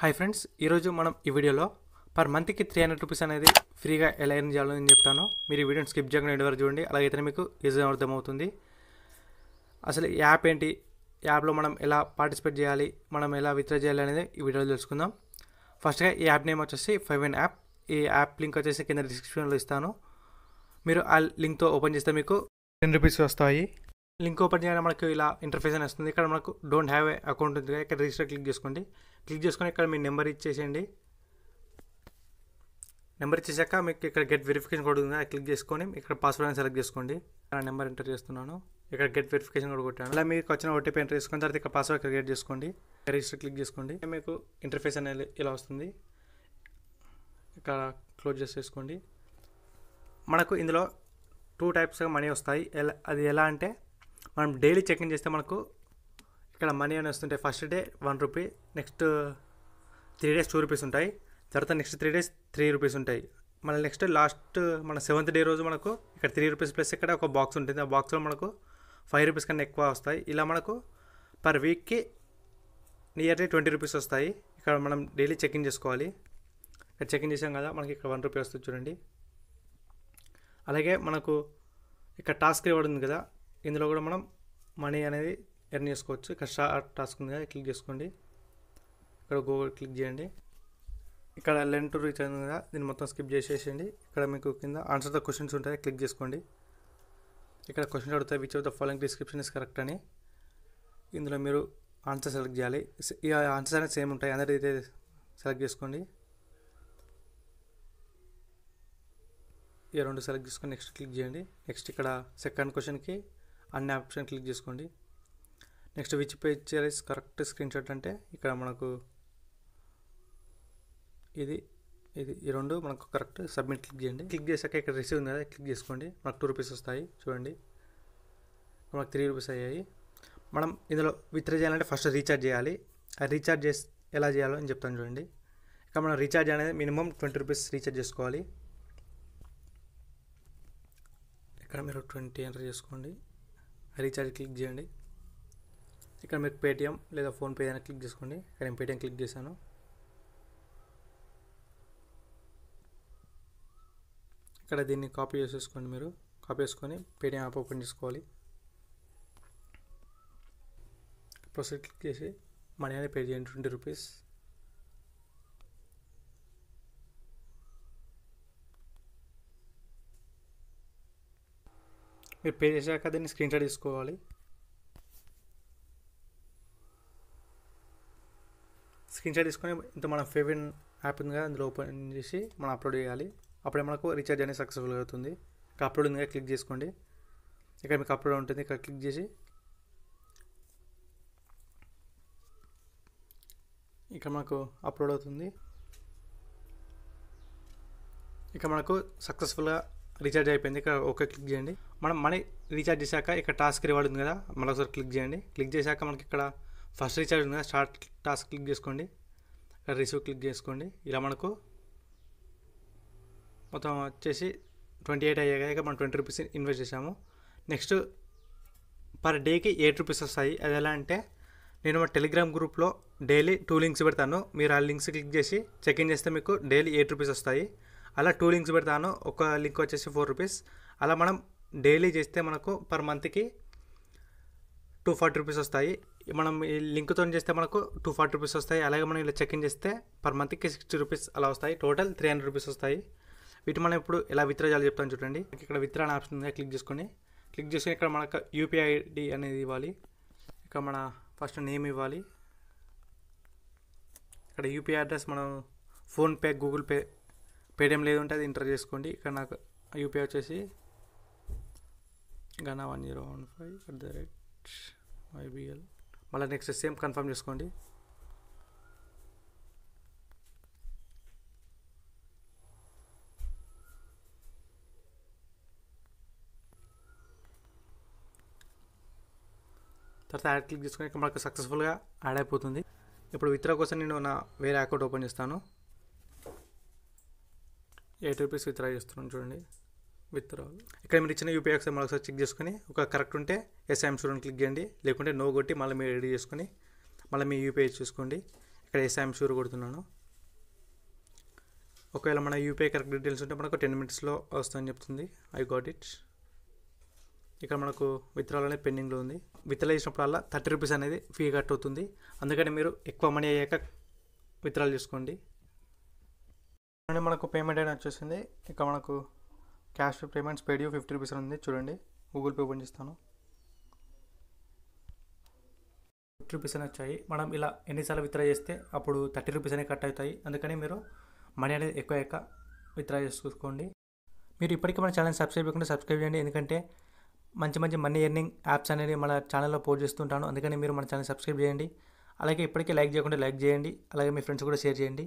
hi friends ఈరోజు మనం ఈ వీడియోలో పర్ మంత్కి త్రీ హండ్రెడ్ రూపీస్ అనేది ఫ్రీగా ఎలా ఎర్న్ చేయాలో నేను చెప్తాను మీరు ఈ వీడియోని స్కిప్ చేయకుండా ఎడివర్ చూడండి అలాగైతే మీకు ఈజీగా అర్థమవుతుంది అసలు యాప్ ఏంటి యాప్లో మనం ఎలా పార్టిసిపేట్ చేయాలి మనం ఎలా విత్డ్రా చేయాలి అనేది ఈ వీడియోలో తెలుసుకుందాం ఫస్ట్గా ఈ యాప్ నేమ్ వచ్చేసి ఫైవ్ ఎన్ యాప్ ఈ యాప్ లింక్ వచ్చేసి కింద డిస్క్రిప్షన్లో ఇస్తాను మీరు ఆ లింక్తో ఓపెన్ చేస్తే మీకు టెన్ రూపీస్ వస్తాయి లింక్ ఓపెన్ చేయడం మనకు ఇలా ఇంటర్ఫేస్ అని వస్తుంది ఇక్కడ మనకు డోంట్ హ్యావ్ ఏ అకౌంట్ ఉంది ఇక్కడ రిజిస్టర్ క్లిక్ చేసుకోండి క్లిక్ చేసుకొని ఇక్కడ మీ నెంబర్ ఇచ్చేసేయండి నెంబర్ ఇచ్చేసాక మీకు ఇక్కడ గెట్ వెరిఫికేషన్ కూడా ఉంది అది క్లిక్ చేసుకొని ఇక్కడ పాస్వర్డ్ అని సెలెక్ట్ చేసుకోండి నా నెంబర్ ఎంటర్ చేస్తున్నాను ఇక్కడ గెట్ వెరిఫికేషన్ కూడా కొట్టాను అలా మీకు వచ్చిన ఓటీపీ ఎంటర్ చేసుకున్న తర్వాత ఇక్కడ పాస్వర్డ్ క్రియేట్ చేసుకోండి రిజిస్టర్ క్లిక్ చేసుకోండి మీకు ఇంటర్ఫేస్ అనేది ఇలా వస్తుంది ఇక్కడ క్లోజ్ చేసేసుకోండి మనకు ఇందులో టూ టైప్స్గా మనీ వస్తాయి ఎలా అది ఎలా అంటే మనం డైలీ ఇన్ చేస్తే మనకు ఇక్కడ మనీ అని వస్తుంటాయి first day one rupee next three days two rupees ఉంటాయి తర్వాత next three days three rupees ఉంటాయి మళ్ళీ నెక్స్ట్ లాస్ట్ మన సెవెంత్ డే రోజు మనకు ఇక్కడ త్రీ రూపీస్ ప్లస్ ఇక్కడ ఒక బాక్స్ ఉంటుంది ఆ బాక్స్లో మనకు ఫైవ్ రూపీస్ కన్నా ఎక్కువ వస్తాయి ఇలా మనకు పర్ వీక్కి నియర్లీ ట్వంటీ రూపీస్ వస్తాయి ఇక్కడ మనం డైలీ చెక్ ఇన్ చేసుకోవాలి ఇక్కడ చెక్ ఇన్ చేసాం కదా మనకి ఇక్కడ వన్ రూపీ వస్తుంది చూడండి అలాగే మనకు ఇక్కడ టాస్క్ రివార్డ్ ఉంది కదా ఇందులో కూడా మనం మనీ అనేది ఎర్న్ చేసుకోవచ్చు ఇక్కడ షార్ట్ టాస్క్ ఉంది కదా క్లిక్ చేసుకోండి ఇక్కడ గూగుల్ క్లిక్ చేయండి ఇక్కడ లెన్ టు రీచ్ అయింది కదా దీన్ని మొత్తం స్కిప్ చేసేసేయండి ఇక్కడ మీకు కింద ఆన్సర్ ద క్వశ్చన్స్ ఉంటాయి క్లిక్ చేసుకోండి ఇక్కడ క్వశ్చన్ అడుగుతాయి which of the following description is correct అని ఇందులో మీరు ఆన్సర్ సెలెక్ట్ చేయాలి ఈ ఆన్సర్స్ అనేది సేమ్ ఉంటాయి అందరి అయితే సెలెక్ట్ చేసుకోండి ఈ రెండు సెలెక్ట్ చేసుకొని నెక్స్ట్ క్లిక్ చేయండి నెక్స్ట్ ఇక్కడ సెకండ్ క్వశ్చన్కి అన్ని ఆప్షన్ క్లిక్ చేసుకోండి next which picture is correct screenshot అంటే ఇక్కడ మనకు ఇది ఇది ఈ రెండు మనకు కరెక్ట్ సబ్మిట్ క్లిక్ చేయండి క్లిక్ చేశాక ఇక్కడ రిసీవ్ ఉంది కదా క్లిక్ చేసుకోండి మనకు టూ రూపీస్ వస్తాయి చూడండి మనకు త్రీ రూపీస్ అయ్యాయి మనం ఇందులో విత్డ్రా చేయాలంటే ఫస్ట్ రీఛార్జ్ చేయాలి ఆ రీఛార్జ్ చేసి ఎలా చేయాలో అని చెప్తాను చూడండి ఇక మనం రీఛార్జ్ అనేది మినిమం ట్వంటీ రూపీస్ రీఛార్జ్ చేసుకోవాలి ఇక్కడ మీరు ట్వంటీ ఎంటర్ చేసుకోండి రీఛార్జ్ క్లిక్ చేయండి ఇక్కడ మీరు పేటిఎం లేదా ఫోన్పే అయినా క్లిక్ చేసుకోండి ఇక్కడ నేను పేటిఎం క్లిక్ చేశాను ఇక్కడ దీన్ని కాపీ చేసేసుకోండి మీరు కాపీ చేసుకొని పేటిఎం యాప్ ఓపెన్ చేసుకోవాలి ప్రొసీడ్ క్లిక్ చేసి మనీ అనేది పే చేయండి ట్వంటీ రూపీస్ మీరు పే చేశాక దీన్ని స్క్రీన్ షాట్ తీసుకోవాలి స్క్రీన్ షాట్ తీసుకొని ఇంత మన ఫేవరెట్ యాప్ ఉంది కదా అందులో ఓపెన్ చేసి మనం అప్లోడ్ చేయాలి అప్పుడే మనకు రీఛార్జ్ అనేది సక్సెస్ఫుల్ అవుతుంది ఇక్కడ అప్లోడ్ ఉంది కదా క్లిక్ చేసుకోండి ఇక్కడ మీకు అప్లోడ్ ఉంటుంది ఇక్కడ క్లిక్ చేసి ఇక్కడ మనకు అప్లోడ్ అవుతుంది ఇక మనకు సక్సెస్ఫుల్గా రీఛార్జ్ అయిపోయింది ఇక్కడ ఓకే క్లిక్ చేయండి మనం మనీ రీఛార్జ్ చేశాక ఇక్కడ టాస్క్ రివార్డ్ ఉంది కదా మళ్ళీ ఒకసారి క్లిక్ చేయండి క్లిక్ చేశాక మనకి ఇక్కడ ఫస్ట్ రీఛార్జ్ ఉంది కదా స్టార్ట్ టాస్క్ క్లిక్ చేసుకోండి ఇక్కడ రిసీవ్ క్లిక్ చేసుకోండి ఇలా మనకు మొత్తం వచ్చేసి ట్వంటీ ఎయిట్ అయ్యాక మనం ట్వంటీ రూపీస్ ఇన్వెస్ట్ చేసాము నెక్స్ట్ పర్ డేకి ఎయిట్ రూపీస్ వస్తాయి అది ఎలా అంటే నేను మా టెలిగ్రామ్ గ్రూప్లో డైలీ టూ లింక్స్ పెడతాను మీరు ఆ లింక్స్ క్లిక్ చేసి చెక్ ఇన్ చేస్తే మీకు డైలీ ఎయిట్ రూపీస్ వస్తాయి అలా టూ లింక్స్ పెడతాను ఒక లింక్ వచ్చేసి ఫోర్ రూపీస్ అలా మనం డైలీ చేస్తే మనకు పర్ మంత్కి టూ ఫార్టీ రూపీస్ వస్తాయి మనం ఈ లింక్తో చేస్తే మనకు టూ ఫార్టీ రూపీస్ వస్తాయి అలాగే మనం ఇలా చెక్ ఇన్ చేస్తే పర్ మంత్కి సిక్స్టీ రూపీస్ అలా వస్తాయి టోటల్ త్రీ హండ్రెడ్ రూపీస్ వస్తాయి వీటి మనం ఇప్పుడు ఎలా విత్డ్రా చేయాలి చెప్తాను చూడండి ఇక్కడ విత్డ్రా అనే ఆప్షన్ ఉంది క్లిక్ చేసుకొని క్లిక్ చేసుకుని ఇక్కడ మనకు యూపీఐ ఐడి అనేది ఇవ్వాలి ఇక్కడ మన ఫస్ట్ నేమ్ ఇవ్వాలి ఇక్కడ యూపీఐ అడ్రస్ మనం ఫోన్పే గూగుల్ పే పేటిఎం లేదు ఉంటే అది ఎంటర్ చేసుకోండి ఇక్కడ నాకు యూపీఐ వచ్చేసి గనా one zero one five at the rate YBL మళ్ళీ నెక్స్ట్ సేమ్ కన్ఫర్మ్ చేసుకోండి తర్వాత యాడ్ క్లిక్ చేసుకుని మనకు సక్సెస్ఫుల్గా యాడ్ అయిపోతుంది ఇప్పుడు విత్డ్రా కోసం నేను నా వేరే అకౌంట్ ఓపెన్ చేస్తాను ఎయిట్ రూపీస్ విత్డ్రా చేస్తున్నాను చూడండి విత్డ్రా ఇక్కడ మీరు ఇచ్చిన యూపీఐ మళ్ళీ ఒకసారి చెక్ చేసుకుని ఒక కరెక్ట్ ఉంటే ఎస్ఐఎం ఐఎమ్ క్లిక్ చేయండి లేకుంటే నో కొట్టి మళ్ళీ మీరు రెడీ చేసుకొని మళ్ళీ మీ యూపీఐ చూసుకోండి ఇక్కడ ఎస్ఐఎం షూర్ కొడుతున్నాను ఒకవేళ మన యూపీఐ కరెక్ట్ డీటెయిల్స్ ఉంటే మనకు టెన్ మినిట్స్లో వస్తుందని చెప్తుంది ఐ గాట్ ఇట్ ఇక్కడ మనకు విత్డ్రాల్ అనేది పెండింగ్లో ఉంది విత్డ్రా చేసినప్పుడల్లా థర్టీ రూపీస్ అనేది ఫీ కట్ అవుతుంది అందుకని మీరు ఎక్కువ మనీ అయ్యాక విత్డ్రాల్ చేసుకోండి అండ్ మనకు పేమెంట్ అనేది వచ్చేసింది ఇక మనకు క్యాష్ పేమెంట్స్ పేడియో ఫిఫ్టీ రూపీస్ ఉంది చూడండి గూగుల్ పే ఓపెన్ చేస్తాను ఫిఫ్టీ రూపీస్ అని వచ్చాయి మనం ఇలా ఎన్నిసార్లు విత్డ్రా చేస్తే అప్పుడు థర్టీ రూపీస్ అనేవి కట్ అవుతాయి అందుకని మీరు మనీ అనేది ఎక్కువ ఎక్కువ విత్డ్రా చేసుకోండి మీరు ఇప్పటికీ మన ఛానల్ సబ్స్క్రైబ్ చేయకుండా సబ్స్క్రైబ్ చేయండి ఎందుకంటే మంచి మంచి మనీ ఎర్నింగ్ యాప్స్ అనేది మన ఛానల్లో పోస్ట్ చేస్తుంటాను అందుకని మీరు మన ఛానల్ సబ్స్క్రైబ్ చేయండి అలాగే ఇప్పటికే లైక్ చేయకుండా లైక్ చేయండి అలాగే మీ ఫ్రెండ్స్ కూడా షేర్ చేయండి